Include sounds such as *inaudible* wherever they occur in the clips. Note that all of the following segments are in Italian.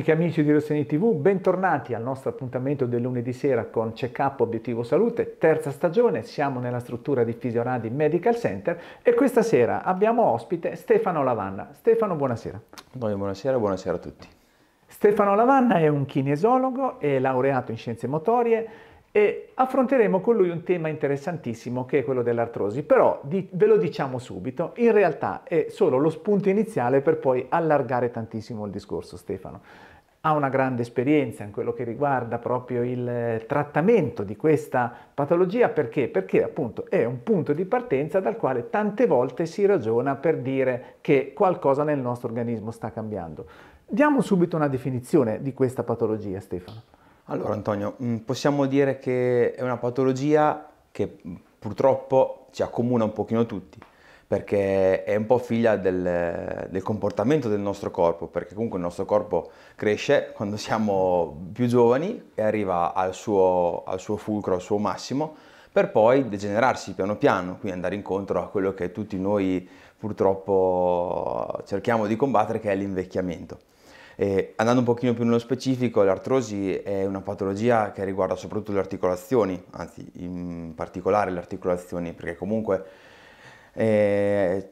amiche e amici di Rossini TV, bentornati al nostro appuntamento del lunedì sera con Check Up Obiettivo Salute, terza stagione, siamo nella struttura di Fisionadi Medical Center e questa sera abbiamo ospite Stefano Lavanna. Stefano, buonasera. Buonasera, buonasera a tutti. Stefano Lavanna è un kinesiologo e laureato in scienze motorie e affronteremo con lui un tema interessantissimo che è quello dell'artrosi, però di, ve lo diciamo subito, in realtà è solo lo spunto iniziale per poi allargare tantissimo il discorso Stefano ha una grande esperienza in quello che riguarda proprio il eh, trattamento di questa patologia perché? Perché appunto è un punto di partenza dal quale tante volte si ragiona per dire che qualcosa nel nostro organismo sta cambiando. Diamo subito una definizione di questa patologia, Stefano. Allora Antonio, mm, possiamo dire che è una patologia che mm, purtroppo ci accomuna un pochino tutti perché è un po' figlia del, del, comportamento del nostro corpo, perché comunque il nostro corpo cresce quando siamo più giovani e arriva al suo, al suo fulcro, al suo massimo, per poi degenerarsi piano piano, quindi andare incontro a quello che tutti noi purtroppo cerchiamo di combattere, che è l'invecchiamento. E andando un pochino più nello specifico, l'artrosi è una patologia che riguarda soprattutto le articolazioni, anzi in particolare le articolazioni, perché comunque eh,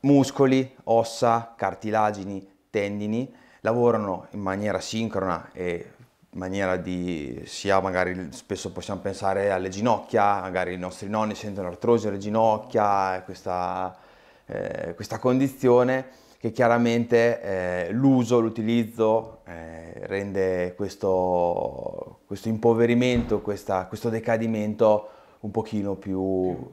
muscoli, ossa, cartilagini, tendini lavorano in maniera sincrona e in maniera di sia magari spesso possiamo pensare alle ginocchia, magari i nostri nonni sentono artrosi alle ginocchia, eh, questa, eh, questa condizione che chiaramente eh, l'uso, l'utilizzo eh, rende questo, questo impoverimento, questa, questo decadimento un pochino più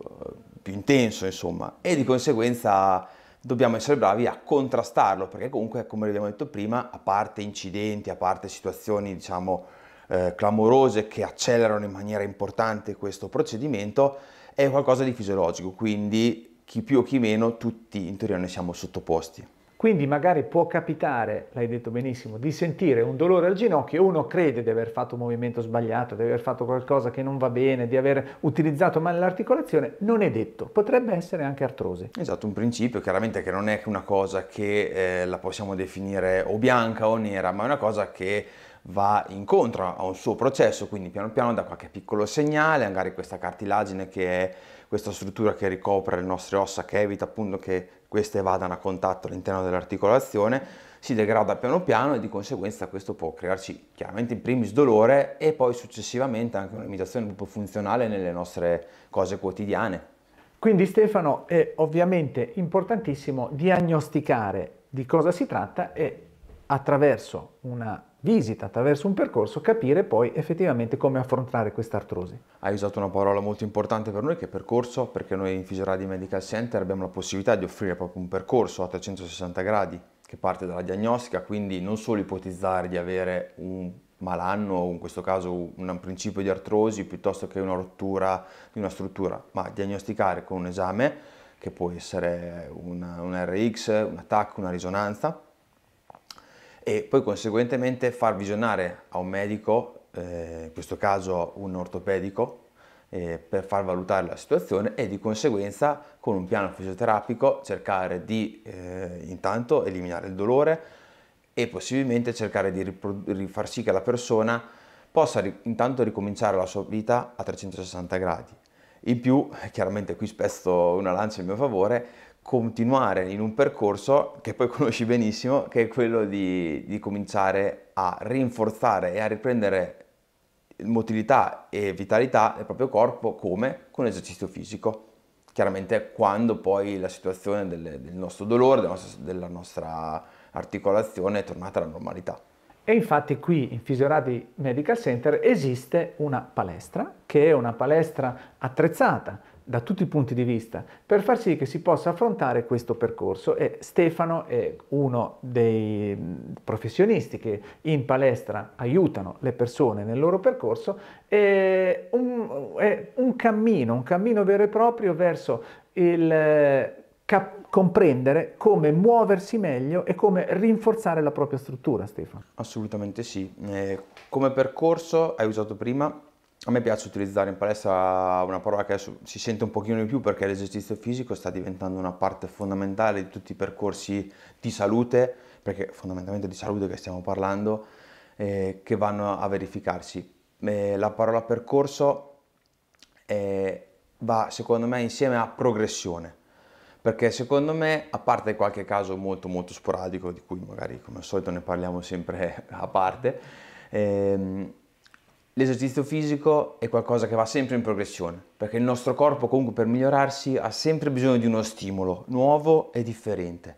più intenso, insomma, e di conseguenza dobbiamo essere bravi a contrastarlo, perché comunque, come abbiamo detto prima, a parte incidenti, a parte situazioni, diciamo, eh, clamorose che accelerano in maniera importante questo procedimento, è qualcosa di fisiologico, quindi chi più o chi meno, tutti in teoria ne siamo sottoposti. Quindi magari può capitare, l'hai detto benissimo, di sentire un dolore al ginocchio, e uno crede di aver fatto un movimento sbagliato, di aver fatto qualcosa che non va bene, di aver utilizzato male l'articolazione, non è detto, potrebbe essere anche artrosi. Esatto, un principio chiaramente che non è una cosa che eh, la possiamo definire o bianca o nera, ma è una cosa che va incontro a un suo processo, quindi piano piano da qualche piccolo segnale, magari questa cartilagine che è questa struttura che ricopre le nostre ossa, che evita appunto che queste vadano a contatto all'interno dell'articolazione, si degrada piano piano e di conseguenza questo può crearci chiaramente in primis dolore e poi successivamente anche una limitazione proprio funzionale nelle nostre cose quotidiane. Quindi Stefano è ovviamente importantissimo diagnosticare di cosa si tratta e attraverso una visita attraverso un percorso capire poi effettivamente come affrontare quest'artrosi. Hai usato una parola molto importante per noi che è percorso perché noi in Fisioradi Medical Center abbiamo la possibilità di offrire proprio un percorso a 360 gradi che parte dalla diagnostica, quindi non solo ipotizzare di avere un malanno o in questo caso un principio di artrosi piuttosto che una rottura di una struttura, ma diagnosticare con un esame che può essere una, un RX, un TAC, una risonanza e poi conseguentemente far visionare a un medico, eh, in questo caso un ortopedico, eh, per far valutare la situazione e di conseguenza con un piano fisioterapico cercare di eh, intanto eliminare il dolore e possibilmente cercare di far sì che la persona possa ri- intanto ricominciare la sua vita a 360 gradi. In più, chiaramente qui spesso una lancia in mio favore, continuare in un percorso che poi *laughs* conosci benissimo, che è quello di, di cominciare a rinforzare e a riprendere motilità e vitalità del proprio corpo come con l'esercizio fisico. Chiaramente quando poi la situazione del, del nostro dolore, della nostra, della nostra, articolazione è tornata alla normalità. E infatti qui in Fisiorati Medical Center esiste una palestra che è una palestra attrezzata da tutti i punti di vista per far sì che si possa affrontare questo percorso e Stefano è uno dei mm, professionisti che in palestra aiutano le persone nel loro percorso è un, è un cammino, un cammino vero e proprio verso il cap- comprendere come muoversi meglio e come rinforzare la propria struttura Stefano. Assolutamente sì, eh, come percorso hai usato prima a me piace utilizzare in palestra una parola che adesso si sente un pochino di più perché l'esercizio fisico sta diventando una parte fondamentale di tutti i percorsi di salute, perché fondamentalmente di salute che stiamo parlando, eh, che vanno a verificarsi. Eh, la parola percorso eh, va secondo me insieme a progressione perché secondo me, a parte qualche caso molto molto sporadico, di cui magari come al solito ne parliamo sempre *laughs* a parte, ehm, l'esercizio fisico è qualcosa che va sempre in progressione, perché il nostro corpo comunque per migliorarsi ha sempre bisogno di uno stimolo nuovo e differente,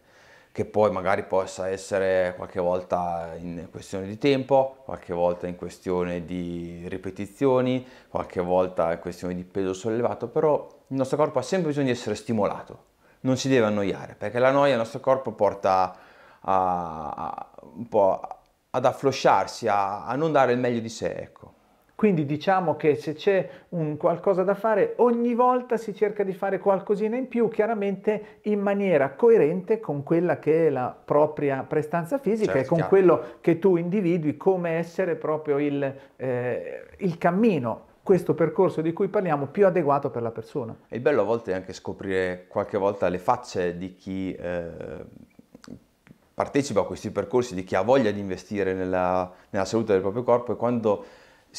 che poi magari possa essere qualche volta in questione di tempo, qualche volta in questione di ripetizioni, qualche volta in questione di peso sollevato, però il nostro corpo ha sempre bisogno di essere stimolato, non si deve annoiare, perché la noia il nostro corpo porta a, a, un po' ad afflosciarsi, a, a non dare il meglio di sé, ecco. Quindi diciamo che se c'è un qualcosa da fare, ogni volta si cerca di fare qualcosina in più, chiaramente in maniera coerente con quella che è la propria prestanza fisica certo, e con chiaro. quello che tu individui come essere proprio il, eh, il cammino questo percorso di cui parliamo più adeguato per la persona. E il bello a volte è anche scoprire qualche volta le facce di chi eh, partecipa a questi percorsi, di chi ha voglia di investire nella, nella salute del proprio corpo e quando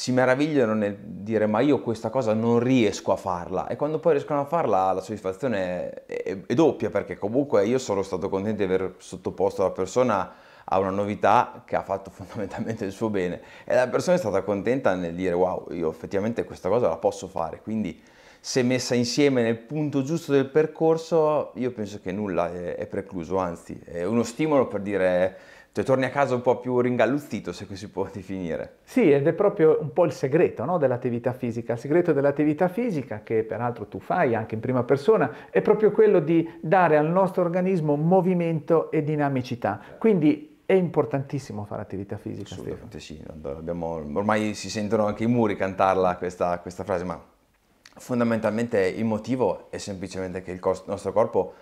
si meravigliano nel dire ma io questa cosa non riesco a farla e quando poi riescono a farla la soddisfazione è, è, doppia perché comunque io sono stato contento di aver sottoposto la persona a una novità che ha fatto *laughs* fondamentalmente il suo bene e la persona è stata contenta nel dire wow io effettivamente questa cosa la posso fare quindi se messa insieme nel punto giusto del percorso io penso che nulla è, è precluso anzi è uno stimolo per dire cioè torni a casa un po' più ringalluzzito, se così può definire. Sì, ed è proprio un po' il segreto no, dell'attività fisica. Il segreto dell'attività fisica, che peraltro tu fai anche in prima persona, è proprio quello di dare al nostro organismo movimento e dinamicità. Quindi è importantissimo fare attività fisica. Assolutamente Stefano. sì, abbiamo, ormai si sentono anche i muri cantarla questa, questa, frase, ma fondamentalmente il motivo è semplicemente che il nostro corpo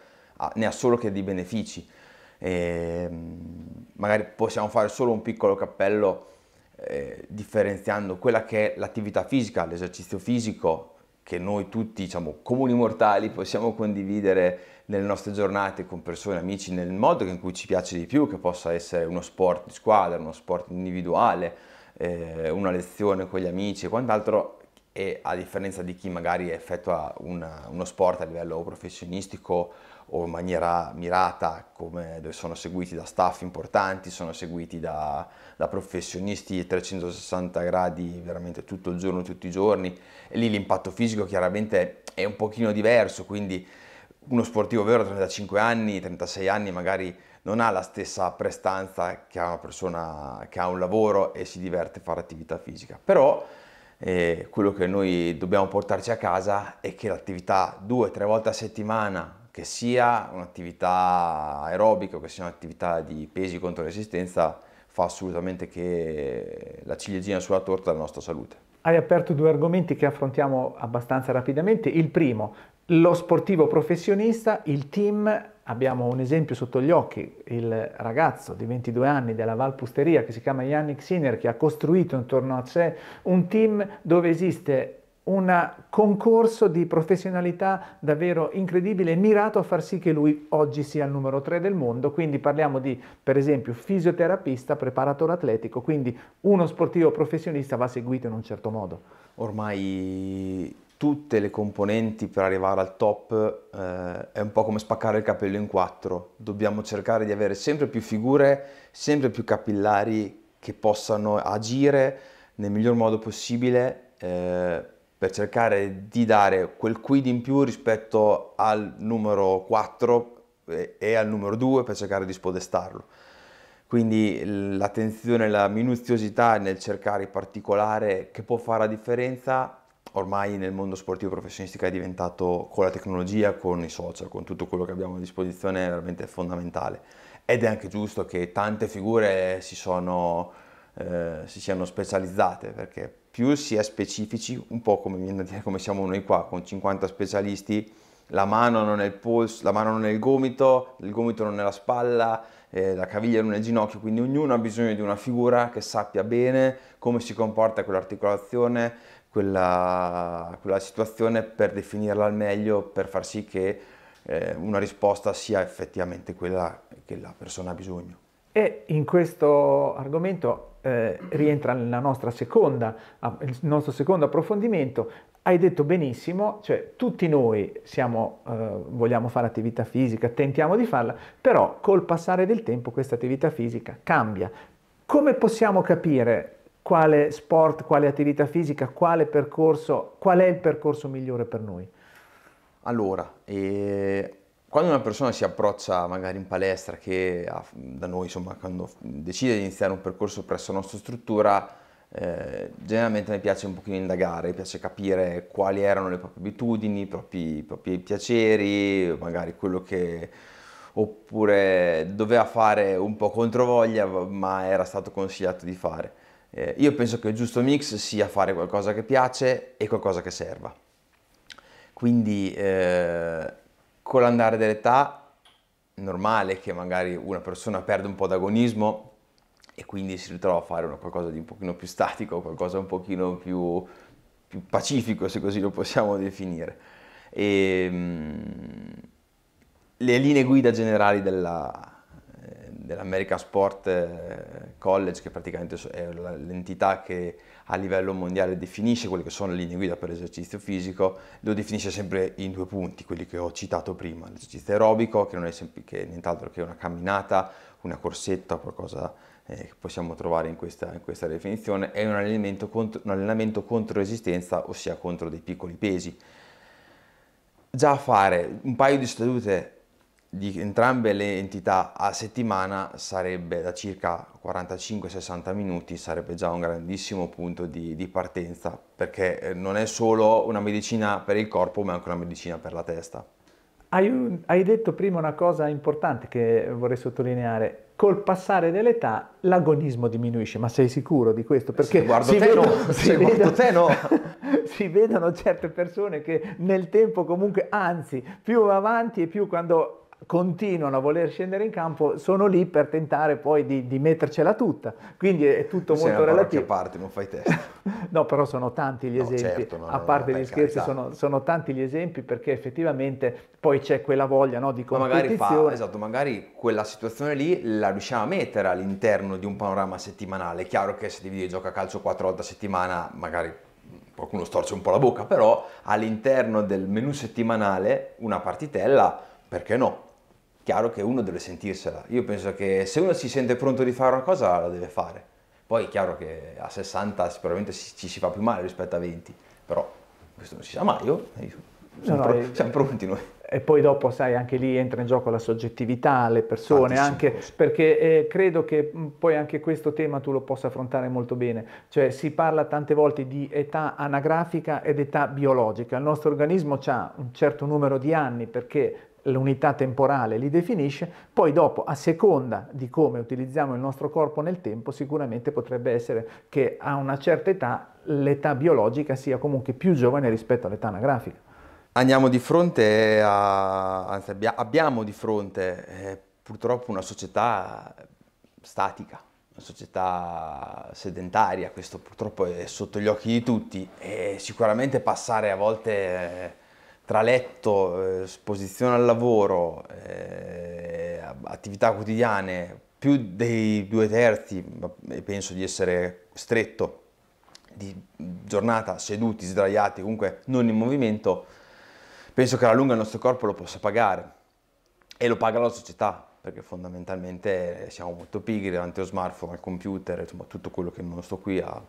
ne ha solo che dei benefici. Ehm, magari possiamo fare solo un piccolo cappello eh, differenziando quella che è l'attività fisica, l'esercizio fisico che noi tutti, diciamo, comuni mortali possiamo condividere nelle nostre giornate con persone, amici, nel modo in cui ci piace di più, che possa essere uno sport di squadra, uno sport individuale, eh, una lezione con gli amici e quant'altro, e a differenza di chi magari effettua una, uno sport a livello professionistico o in maniera mirata, come sono seguiti da staff importanti, sono seguiti da, da professionisti 360 gradi veramente tutto il giorno, tutti i giorni, e lì l'impatto fisico chiaramente è un pochino diverso, quindi uno sportivo vero a 35 anni, 36 anni magari non ha la stessa prestanza che ha una persona che ha un lavoro e si diverte a fare attività fisica, però eh, quello che noi dobbiamo portarci a casa è che l'attività due o tre volte a settimana che sia un'attività aerobica o che sia un'attività di pesi contro resistenza, fa assolutamente che la ciliegina sulla torta della nostra salute. Hai aperto due argomenti che affrontiamo abbastanza rapidamente. Il primo, lo sportivo professionista, il team, abbiamo un esempio sotto gli occhi, il ragazzo di 22 anni della Valpusteria che si chiama Yannick Sinner che ha costruito intorno a sé un team dove esiste un concorso di professionalità davvero incredibile, mirato a far sì che lui oggi sia il numero 3 del mondo, quindi parliamo di per esempio fisioterapista, preparatore atletico, quindi uno sportivo professionista va seguito in un certo modo. Ormai tutte le componenti per arrivare al top eh, è un po' come spaccare il capello in quattro, dobbiamo cercare di avere sempre più figure, sempre più capillari che possano agire nel miglior modo possibile. Eh, per cercare di dare quel quid in più rispetto al numero 4 eh, e al numero 2 per cercare di spodestarlo. Quindi l'attenzione, la minuziosità nel cercare il particolare che può fare la differenza ormai nel mondo sportivo professionistico è diventato con la tecnologia, con i social, con tutto quello che abbiamo a disposizione è veramente fondamentale. Ed è anche giusto che tante figure si sono eh, si siano specializzate, perché più si è specifici, un po' come viene a dire come siamo noi qua, con 50 specialisti, la mano non è il polso, la mano non è il gomito, il gomito non è la spalla, eh, la caviglia non è il ginocchio, quindi ognuno ha bisogno di una figura che sappia bene come si comporta quell'articolazione, quella, quella situazione per definirla al meglio, per far sì che eh, una risposta sia effettivamente quella che la persona ha bisogno. E in questo argomento eh, rientra seconda, ah, il nostro secondo approfondimento. Hai detto benissimo, cioè tutti noi siamo, eh, vogliamo fare attività fisica, tentiamo di farla, però col passare del tempo questa attività fisica cambia. Come possiamo capire quale sport, quale attività fisica, quale percorso, qual è il percorso migliore per noi? Allora, eh, quando una persona si approccia magari in palestra, che ha, ah, da noi insomma, quando decide di iniziare un percorso presso la nostra struttura, eh, generalmente mi piace un pochino indagare, mi piace capire quali erano le proprie abitudini, i propri, i propri piaceri, magari quello che oppure doveva fare un po' controvoglia ma era stato consigliato di fare. Eh, io penso che il giusto mix sia fare qualcosa che piace e qualcosa che serva. Quindi eh, con l'andare dell'età è normale che magari una persona perde un po' d'agonismo e quindi si ritrova a fare qualcosa di un pochino più statico, qualcosa un pochino più, più pacifico, se così lo possiamo definire. E, ehm, mh, le linee guida generali della, dell'America Sport eh, College, che praticamente è l'entità che a livello mondiale definisce quelle che sono le linee guida per l'esercizio fisico, lo definisce sempre in due punti, quelli che ho citato prima, l'esercizio aerobico, che non è, sempre, che è nient'altro che una camminata, una corsetta, qualcosa eh, che possiamo trovare in questa, in questa definizione, e un allenamento, contro, un allenamento contro resistenza, ossia contro dei piccoli pesi. Già fare un paio di sedute di entrambe le entità a settimana sarebbe da circa 45-60 minuti, sarebbe già un grandissimo punto di, di, partenza, perché eh, non è solo una medicina per il corpo, ma anche una medicina per la testa. Hai, un, hai detto prima una cosa importante che vorrei sottolineare. Col passare dell'età l'agonismo diminuisce, ma sei sicuro di questo? Perché se guardo te vedono, no, se guardo vedono, te no. *laughs* si vedono certe persone che nel tempo comunque, anzi, più avanti e più quando continuano a voler scendere in campo, sono lì per tentare poi di, di mettercela tutta. Quindi è tutto Sei molto relativo. a parte, non fai testa. *laughs* no, però sono tanti gli no, esempi. Certo, no, a parte gli scherzi, sono, sono, tanti gli esempi perché effettivamente poi c'è quella voglia di competizione. Ma magari fa, esatto, magari quella situazione lì la riusciamo a mettere all'interno di un panorama settimanale. È chiaro che se dividi gioca calcio quattro volte a settimana, magari qualcuno storce un po' la bocca, però all'interno del menu settimanale una partitella, perché no? chiaro che uno deve sentirsela. Io penso che se uno si sente pronto di fare una cosa, la deve fare. Poi è chiaro che a 60 sicuramente ci si fa più male rispetto a 20, però questo non si sa mai, io, oh. io siamo, no, pro- eh, siamo pronti noi. E poi dopo, sai, anche lì entra in gioco la soggettività, le persone, anche, perché eh, credo che mm, poi anche questo tema tu lo possa affrontare molto bene. Cioè si parla tante volte di età anagrafica ed età biologica. Il nostro organismo ha un certo numero di anni perché l'unità temporale li definisce, poi dopo a seconda di come utilizziamo il nostro corpo nel tempo sicuramente potrebbe essere che a una certa età l'età biologica sia comunque più giovane rispetto all'età anagrafica. Andiamo di fronte a, anzi abbiamo di fronte eh, purtroppo una società statica, una società sedentaria, questo purtroppo è sotto gli occhi di tutti e sicuramente passare a volte... Eh, tra letto, eh, esposizione al lavoro, eh, attività quotidiane, più dei due terzi, penso di essere stretto, di giornata seduti, sdraiati, comunque non in movimento, penso che alla lunga il nostro corpo lo possa pagare e lo paga la società, perché fondamentalmente siamo molto pigri davanti allo smartphone, al computer, insomma tutto quello che non sto qui a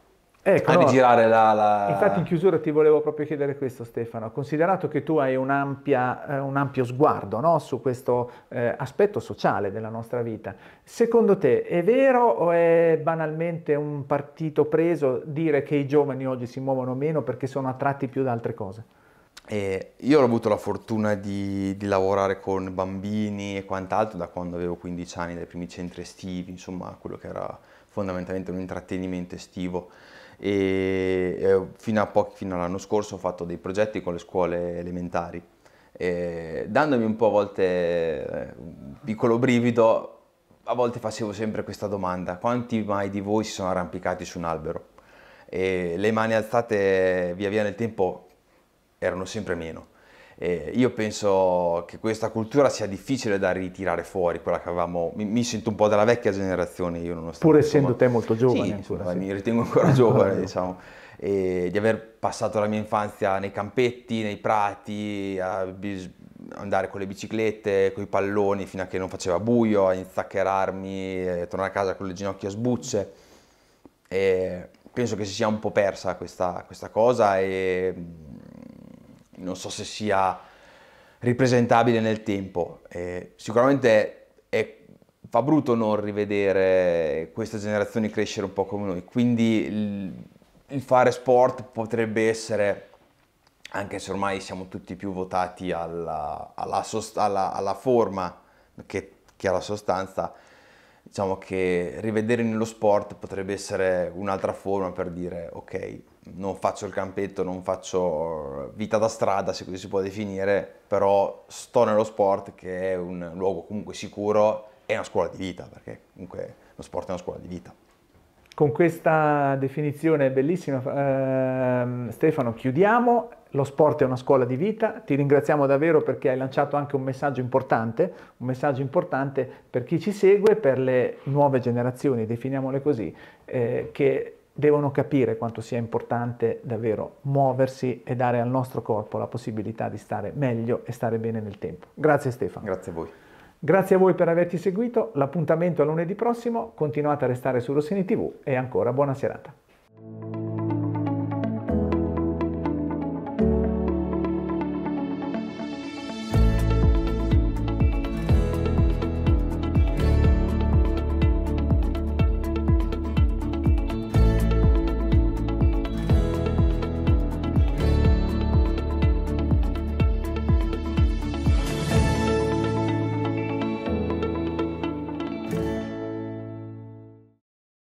Ecco, a no, rigirare la, la, Infatti in chiusura ti volevo proprio chiedere questo Stefano, considerato che tu hai un, ampia, eh, un ampio sguardo no, su questo eh, aspetto sociale della nostra vita, secondo te è vero o è banalmente un partito preso dire che i giovani oggi si muovono meno perché sono attratti più da altre cose? Eh, io ho avuto la fortuna di, di, lavorare con bambini e quant'altro da quando avevo 15 anni, dai primi centri estivi, insomma quello che era fondamentalmente un intrattenimento estivo e eh, fino, po- fino all'anno scorso ho fatto dei progetti con le scuole elementari, dandomi un po' a volte eh, un piccolo brivido, a volte facevo sempre questa domanda, quanti mai di voi si sono arrampicati su un albero? E le mani alzate via via nel tempo erano sempre meno. Eh, io penso che questa cultura sia difficile da ritirare fuori, quella che avevamo, mi, mi sento un po' della vecchia generazione, io nonostante... Pur essendo insomma, te molto giovane. Sì, insomma, sì. mi ritengo ancora giovane, *laughs* diciamo, eh, di aver passato la mia infanzia nei campetti, nei prati, a bis- andare con le biciclette, con i palloni fino a che non faceva buio, a inzaccherarmi, eh, tornare a casa con le ginocchia sbucce. Eh, penso che si sia un po' persa questa, questa cosa e non so se sia ripresentabile nel tempo. Eh, sicuramente è, fa brutto non rivedere queste generazioni crescere un po' come noi, quindi il, il fare sport potrebbe essere, anche se ormai siamo tutti più votati alla, alla, sost, alla, alla forma che, che alla sostanza, diciamo che rivedere nello sport potrebbe essere un'altra forma per dire ok non faccio il campetto, non faccio eh, vita da strada, se così si può definire, però sto nello sport che è un luogo comunque sicuro e una scuola di vita, perché comunque lo sport è una scuola di vita. Con questa definizione bellissima, eh, Stefano, chiudiamo. Lo sport è una scuola di vita. Ti ringraziamo davvero perché hai lanciato anche un messaggio importante, un messaggio importante per chi ci segue, per le nuove generazioni, definiamole così, eh, che devono capire quanto sia importante davvero muoversi e dare al nostro corpo la possibilità di stare meglio e stare bene nel tempo. Grazie Stefano. Grazie a voi. Grazie a voi per averci seguito, l'appuntamento è lunedì prossimo, continuate a restare su Rossini TV e ancora buona serata.